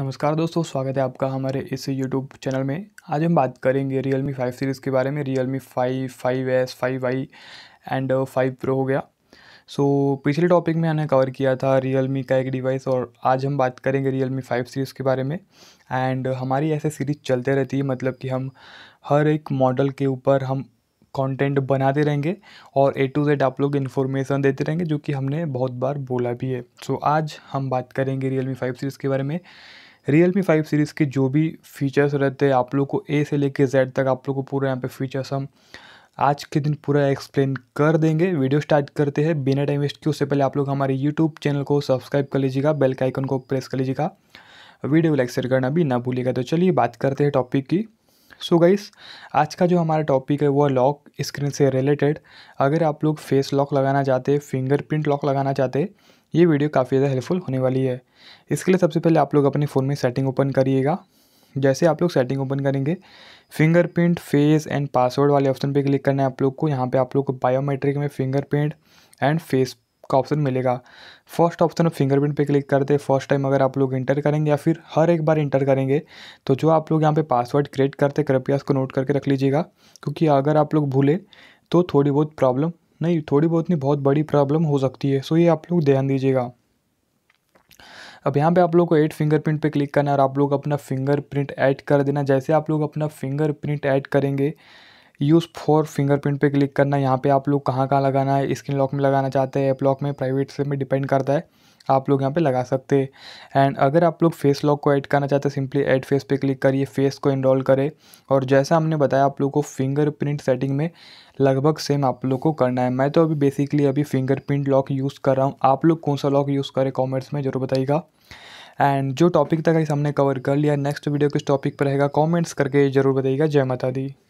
नमस्कार दोस्तों स्वागत है आपका हमारे इस यूट्यूब चैनल में आज हम बात करेंगे रियल मी फाइव सीरीज़ के बारे में Realme five five S five I and five pro हो गया सो so, पिछले टॉपिक में हमने कवर किया था रियल मी का एक डिवाइस और आज हम बात करेंगे रियल मी फाइव सीरीज़ के बारे में एंड uh, हमारी ऐसे सीरीज़ चलते रहती है मतलब कि हम हर एक मॉडल के ऊपर हम कंटेंट बनाते रहेंगे और ए टू जेड आप लोग इन्फॉर्मेशन देते रहेंगे जो कि हमने बहुत बार बोला भी है सो so, आज हम बात करेंगे रियल मी फाइव सीरीज़ के बारे में रियल मी फाइव सीरीज़ के जो भी फीचर्स रहते हैं आप लोग को ए से लेके जेड तक आप लोग को पूरा यहाँ पे फीचर्स हम आज के दिन पूरा एक्सप्लेन कर देंगे वीडियो स्टार्ट करते हैं बिना टाइम वेस्ट किए उससे पहले आप लोग हमारे यूट्यूब चैनल को सब्सक्राइब कर लीजिएगा बेल के आइकन को प्रेस कर लीजिएगा वीडियो लाइक शेयर करना भी ना भूलिएगा तो चलिए बात करते हैं टॉपिक की सो so गाइस आज का जो हमारा टॉपिक है वो लॉक स्क्रीन से रिलेटेड अगर आप लोग फेस लॉक लगाना चाहते हैं फिंगरप्रिंट लॉक लगाना चाहते हैं ये वीडियो काफ़ी ज़्यादा हेल्पफुल होने वाली है इसके लिए सबसे पहले आप लोग अपने फ़ोन में सेटिंग ओपन करिएगा जैसे आप लोग सेटिंग ओपन करेंगे फिंगरप्रिंट फेस एंड पासवर्ड वाले ऑप्शन पे क्लिक करना है आप लोग को यहाँ पे आप लोग को बायोमेट्रिक में फिंगरप्रिंट एंड फेस आपका ऑप्शन मिलेगा फर्स्ट ऑप्शन में फिंगरप्रिंट पे क्लिक करते फर्स्ट टाइम अगर आप लोग इंटर करेंगे या फिर हर एक बार इंटर करेंगे तो जो आप लोग यहाँ पे पासवर्ड क्रिएट करते कृपया उसको नोट करके रख लीजिएगा क्योंकि अगर आप लोग भूले तो थोड़ी बहुत प्रॉब्लम नहीं थोड़ी बहुत नहीं बहुत बड़ी प्रॉब्लम हो सकती है सो ये आप लोग ध्यान दीजिएगा अब यहाँ पे आप लोग को एड फिंगरप्रिंट पे क्लिक करना है और आप लोग अपना फिंगरप्रिंट ऐड कर देना जैसे आप लोग अपना फिंगरप्रिंट ऐड करेंगे यूज़ फॉर फिंगरप्रिंट पे क्लिक करना यहाँ पे आप लोग कहाँ कहाँ लगाना है स्क्रीन लॉक में लगाना चाहते हैं ऐप लॉक में प्राइवेट से में डिपेंड करता है आप लोग यहाँ पे लगा सकते हैं एंड अगर आप लोग फेस लॉक को ऐड करना चाहते हैं सिंपली ऐड फेस पे क्लिक करिए फेस को इनरोल करें और जैसा हमने बताया आप लोग को फिंगरप्रिंट सेटिंग में लगभग सेम आप लोग को करना है मैं तो अभी बेसिकली अभी फिंगरप्रिंट लॉक यूज़ कर रहा हूँ आप लोग कौन सा लॉक यूज़ करें कॉमेंट्स में जरूर बताइएगा एंड जो टॉपिक तक इस हमने कवर कर लिया नेक्स्ट वीडियो किस टॉपिक पर रहेगा कॉमेंट्स करके ज़रूर बताइएगा जय माता दी